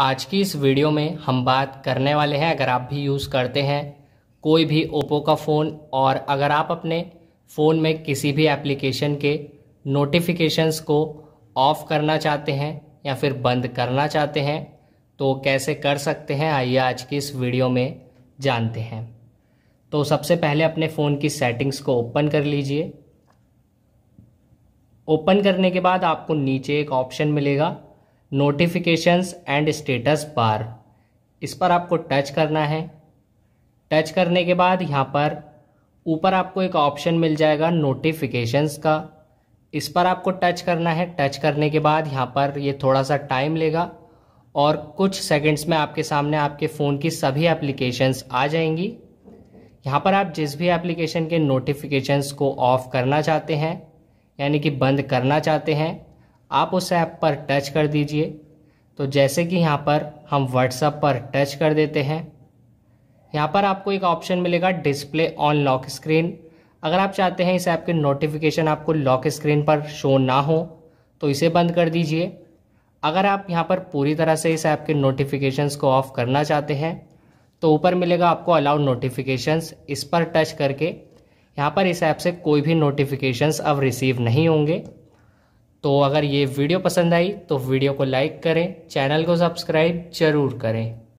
आज की इस वीडियो में हम बात करने वाले हैं अगर आप भी यूज़ करते हैं कोई भी ओप्पो का फ़ोन और अगर आप अपने फ़ोन में किसी भी एप्लीकेशन के नोटिफिकेशंस को ऑफ़ करना चाहते हैं या फिर बंद करना चाहते हैं तो कैसे कर सकते हैं आइए आज की इस वीडियो में जानते हैं तो सबसे पहले अपने फ़ोन की सेटिंग्स को ओपन कर लीजिए ओपन करने के बाद आपको नीचे एक ऑप्शन मिलेगा नोटिफिकेशंस एंड स्टेटस बार इस पर आपको टच करना है टच करने के बाद यहाँ पर ऊपर आपको एक ऑप्शन मिल जाएगा नोटिफिकेशंस का इस पर आपको टच करना है टच करने के बाद यहाँ पर ये थोड़ा सा टाइम लेगा और कुछ सेकंड्स में आपके सामने आपके फ़ोन की सभी एप्लीकेशंस आ जाएंगी यहाँ पर आप जिस भी एप्लीकेशन के नोटिफिकेशंस को ऑफ़ करना चाहते हैं यानी कि बंद करना चाहते हैं आप उस ऐप पर टच कर दीजिए तो जैसे कि यहाँ पर हम व्हाट्सअप पर टच कर देते हैं यहाँ पर आपको एक ऑप्शन मिलेगा डिस्प्ले ऑन लॉक स्क्रीन अगर आप चाहते हैं इस ऐप के नोटिफिकेशन आपको लॉक स्क्रीन पर शो ना हो तो इसे बंद कर दीजिए अगर आप यहाँ पर पूरी तरह से इस ऐप के नोटिफिकेशंस को ऑफ करना चाहते हैं तो ऊपर मिलेगा आपको अलाउ नोटिफिकेशंस इस पर टच करके यहाँ पर इस ऐप से कोई भी नोटिफिकेशंस अब रिसीव नहीं होंगे तो अगर ये वीडियो पसंद आई तो वीडियो को लाइक करें चैनल को सब्सक्राइब जरूर करें